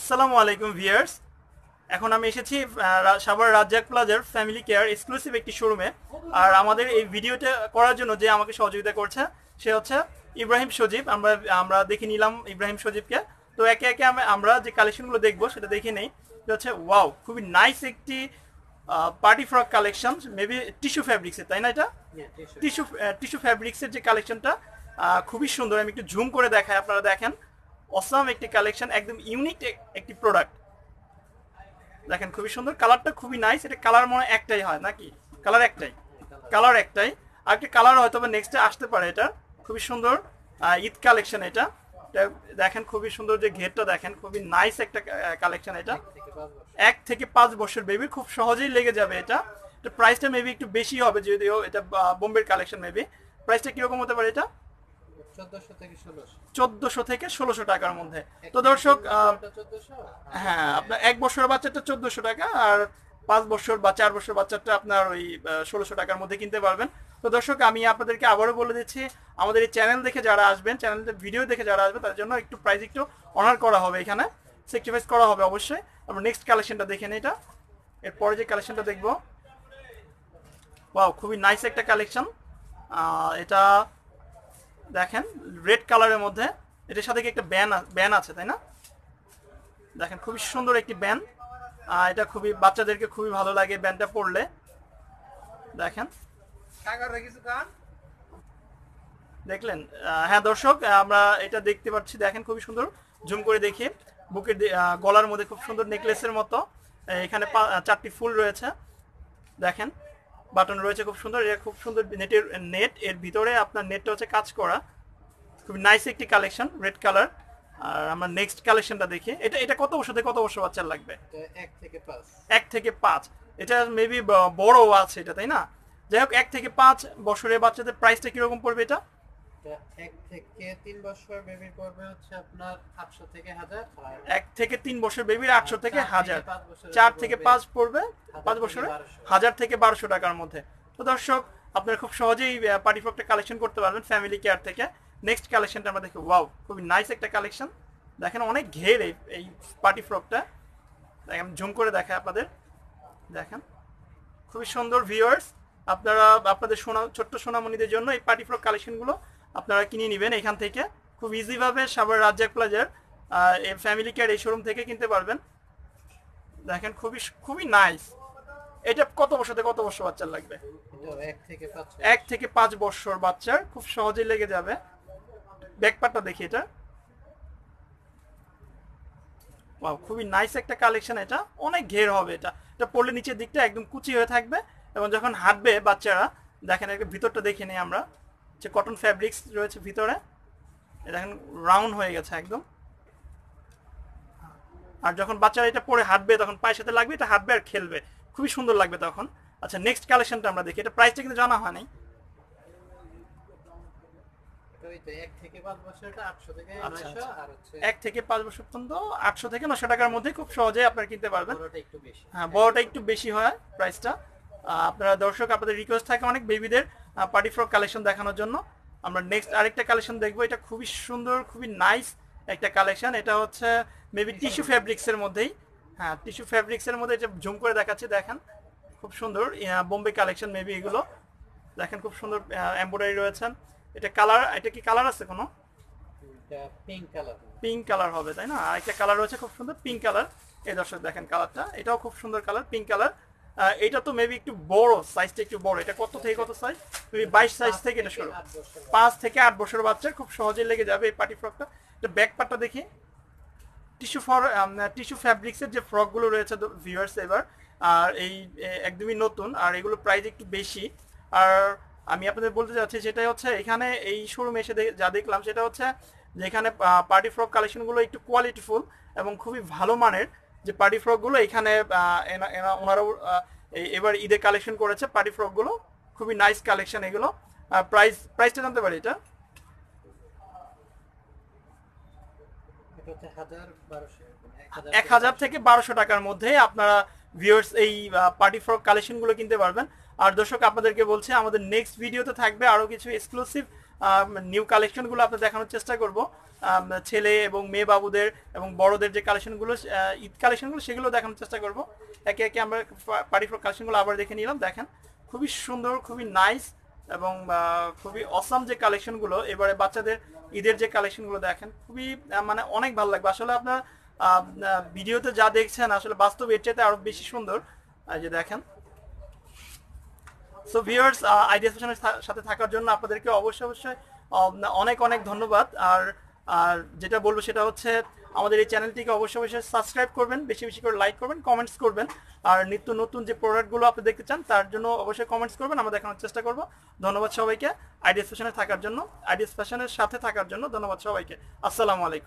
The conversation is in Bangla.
আসসালামু আলাইকুম ভিয়ার্স এখন আমি এসেছি সাভার রাজ্জাক প্লাজার ফ্যামিলি কেয়ার এক্সক্লুসিভ একটি শোরুমে আর আমাদের এই ভিডিওটা করার জন্য যে আমাকে সহযোগিতা করছে সে হচ্ছে ইব্রাহিম সজীব আমরা আমরা দেখে নিলাম ইব্রাহিম সজীবকে তো একে একে আমরা যে কালেকশনগুলো দেখবো সেটা দেখে নেই হচ্ছে ওয়াও খুবই নাইস একটি party frock collection maybe tissue ফ্যাব্রিক্সের তাই না এটা টিস্যু টিস্যু ফ্যাব্রিক্সের যে কালেকশনটা খুবই সুন্দর আমি একটু জুম করে দেখাই আপনারা দেখেন অসাম একটি কালেকশন একদম ইউনিক একটি প্রোডাক্ট দেখেন খুবই সুন্দর কালারটা খুবই নাইস এটা কালার মনে একটাই হয় নাকি কালার একটাই কালার একটাই আর একটা কালার হয়তো বা নেক্সটে আসতে পারে এটা খুবই সুন্দর ঈদ কালেকশন এটা দেখেন খুবই সুন্দর যে ঘেরটা দেখেন খুবই নাইস একটা কালেকশন এটা এক থেকে পাঁচ বছর বেবি খুব সহজেই লেগে যাবে এটা প্রাইসটা মেবি একটু বেশি হবে যদিও এটা বোম্বের কালেকশন মেবি প্রাইসটা কিরকম হতে পারে এটা চোদ্দশো থেকে ষোলোশো টাকার মধ্যে তো দর্শক হ্যাঁ আপনার এক বছর বাচ্চাটা চোদ্দশো টাকা আর পাঁচ বছর বা চার বছর বাচ্চাটা আপনার ওই ষোলোশো টাকার মধ্যে কিনতে পারবেন তো দর্শক আমি আপনাদেরকে আবারও বলে দিচ্ছি আমাদের এই চ্যানেল দেখে যারা আসবেন চ্যানেলের ভিডিও দেখে যারা আসবেন তার জন্য একটু প্রাইস একটু অনার করা হবে এখানে সেক্রিফাইস করা হবে অবশ্যই আমরা নেক্সট কালেকশনটা দেখে নিই এটা এরপরে যে কালেকশনটা দেখবো ওয়াও খুবই নাইস একটা কালেকশন এটা দেখেন রেড কালারের মধ্যে এটার সাথে কি একটা ব্যান ব্যান আছে তাই না দেখেন খুবই সুন্দর একটি ব্যান এটা খুবই বাচ্চাদেরকে খুবই ভালো লাগে ব্যানটা পড়লে দেখেন দেখলেন হ্যাঁ দর্শক আমরা এটা দেখতে পাচ্ছি দেখেন খুবই সুন্দর জুম করে দেখি বুকের গলার মধ্যে খুব সুন্দর নেকলেসের মতো এখানে চারটি ফুল রয়েছে দেখেন বাটন রয়েছে খুব সুন্দর এটা খুব সুন্দর নেটের নেট এর ভিতরে আপনার নেটটা হচ্ছে কাজ করা খুব নাইস একটি কালেকশন রেড কালার আর আমরা নেক্সট কালেকশনটা দেখি এটা এটা কত বছর কত বছর বাচ্চার লাগবে এক থেকে পাঁচ এক থেকে পাঁচ এটা মেবি বড় আছে এটা তাই না যাই হোক এক থেকে পাঁচ বছরের বাচ্চাদের প্রাইসটা কিরকম পড়বে এটা থেকে তিন বছর হচ্ছে এক থেকে তিন বছর আটশো থেকে হাজার চার থেকে পাঁচ পড়বে পাঁচ বছরে হাজার থেকে বারোশো টাকার মধ্যে তো দর্শক খুব সহজেই পার্টি ফ্রকটা কালেকশন করতে পারবেন ফ্যামিলি কেয়ার থেকে নেক্সট কালেকশনটা আমরা ওয়াও খুবই নাইস একটা কালেকশন দেখেন অনেক ঘের এই পার্টি ফ্রকটা জুম করে দেখায় আপনাদের দেখেন খুবই সুন্দর ভিউয়ার্স আপনারা আপনাদের সোনা ছোট্ট সোনামণিদের জন্য এই পার্টি ফ্রক কালেকশনগুলো আপনারা কিনে নেবেন এখান থেকে খুব ইজিভাবে সাবার রাজ্জাক প্লাজার এই ফ্যামিলি কেয়ার এই শোরুম থেকে কিনতে পারবেন দেখেন খুবই খুবই নাইস এটা কত বছর থেকে কত বছর বাচ্চার লাগবে এক থেকে পাঁচ বছর বাচ্চার খুব সহজেই লেগে যাবে ব্যাকপারটা দেখি এটা ওয়াও খুবই নাইস একটা কালেকশন এটা অনেক ঘের হবে এটা এটা পড়লে নিচের দিকটা একদম কুচি হয়ে থাকবে এবং যখন হাঁটবে বাচ্চারা দেখেন একটা ভিতরটা দেখে নিই আমরা যে কটন ফ্যাব্রিক্স রয়েছে ভিতরে দেখেন রাউন্ড হয়ে গেছে একদম আর যখন বাচ্চারা এটা পরে হাঁটবে তখন পায়ের সাথে লাগবে এটা হাঁটবে আর খেলবে খুবই সুন্দর লাগবে তখন আচ্ছা নেক্সট কালেকশনটা আমরা দেখি এটা প্রাইসটা কিন্তু জানা হয় আচ্ছা, নাই আচ্ছা। এক থেকে পাঁচ বছর পর্যন্ত আটশো থেকে নশো টাকার মধ্যে খুব সহজে আপনারা কিনতে পারবেন হ্যাঁ বড়টা একটু বেশি হয় প্রাইসটা আপনারা দর্শক আপনাদের রিকোয়েস্ট থাকে অনেক বেবিদের পার্টি ফ্রক কালেকশন দেখানোর জন্য আমরা নেক্সট আরেকটা কালেকশন দেখবো এটা খুবই সুন্দর খুবই নাইস একটা কালেকশন এটা হচ্ছে মেবি টিস্যু ফ্যাব্রিক্সের মধ্যেই হ্যাঁ টিস্যু ফ্যাব্রিক্সের মধ্যে এটা ঝুম করে দেখাচ্ছি দেখেন খুব সুন্দর বোম্বে কালেকশন মেবি এগুলো দেখেন খুব সুন্দর এমব্রয়ডারি রয়েছেন এটা কালার এটা কি কালার আছে কোনো পিঙ্ক কালার হবে তাই না আরেকটা কালার রয়েছে খুব সুন্দর পিঙ্ক কালার এই দর্শক দেখেন কালারটা এটাও খুব সুন্দর কালার পিঙ্ক কালার এটা তো মেবি একটু বড় সাইজটা একটু বড় এটা কত থেকে কত সাইজ তুমি বাইশ সাইজ থেকে এটা শুরু পাঁচ থেকে আট বছর বাচ্চা খুব সহজে লেগে যাবে এই পার্টি ফ্রকটা এটা ব্যাক পার্টটা দেখি টিস্যু ফর টিস্যু ফ্যাব্রিক্সের যে ফ্রকগুলো রয়েছে ভিউয়ার্স এবার আর এই একদমই নতুন আর এগুলো প্রাইস একটু বেশি আর আমি আপনাদের বলতে চাচ্ছি যেটা হচ্ছে এখানে এই শোরুমে এসে যা দেখলাম সেটা হচ্ছে যেখানে পার্টি ফ্রক কালেকশনগুলো একটু কোয়ালিটিফুল এবং খুবই ভালো মানের যে পার্টি ফ্রকগুলো এখানে এবার ঈদে কালেকশন করেছে পার্টি ফ্রকগুলো খুবই নাইস কালেকশন এগুলো প্রাইস প্রাইসটা জানতে পারি এটা এক হাজার থেকে বারোশো টাকার মধ্যে আপনারা ভিউয়ার্স এই পার্টি ফ্রক কালেকশনগুলো কিনতে পারবেন আর দর্শক আপনাদেরকে বলছে আমাদের নেক্সট ভিডিওতে থাকবে আরও কিছু এক্সক্লুসিভ নিউ কালেকশনগুলো আপনার দেখানোর চেষ্টা করবো ছেলে এবং মেয়ে বাবুদের এবং বড়দের যে কালেকশনগুলো ঈদ কালেকশনগুলো সেগুলো দেখানোর চেষ্টা করব একে একে আমরা পারি কালেকশনগুলো আবার দেখে নিলাম দেখেন খুবই সুন্দর খুবই নাইস এবং খুবই অসাম যে কালেকশনগুলো এবারে বাচ্চাদের ঈদের যে কালেকশনগুলো দেখেন খুবই মানে অনেক ভালো লাগবে আসলে আপনার ভিডিওতে যা দেখছেন আসলে বাস্তব এর চাইতে আরও বেশি সুন্দর যে দেখেন সো ভিউয়ার্স আইডিয়া সাথে থাকার জন্য আপনাদেরকে অবশ্যই অবশ্যই অনেক অনেক ধন্যবাদ আর আর যেটা বলবো সেটা হচ্ছে আমাদের এই চ্যানেলটিকে অবশ্যই অবশ্যই সাবস্ক্রাইব করবেন বেশি বেশি করে লাইক করবেন কমেন্টস করবেন আর নিত্য নতুন যে প্রোডাক্টগুলো আপনি দেখতে চান তার জন্য অবশ্যই কমেন্টস করবেন আমরা দেখানোর চেষ্টা করব ধন্যবাদ সবাইকে আইডিয়াস ফ্যাশনে থাকার জন্য আইডিয়াস ফ্যাশনের সাথে থাকার জন্য ধন্যবাদ সবাইকে আসসালামু আলাইকুম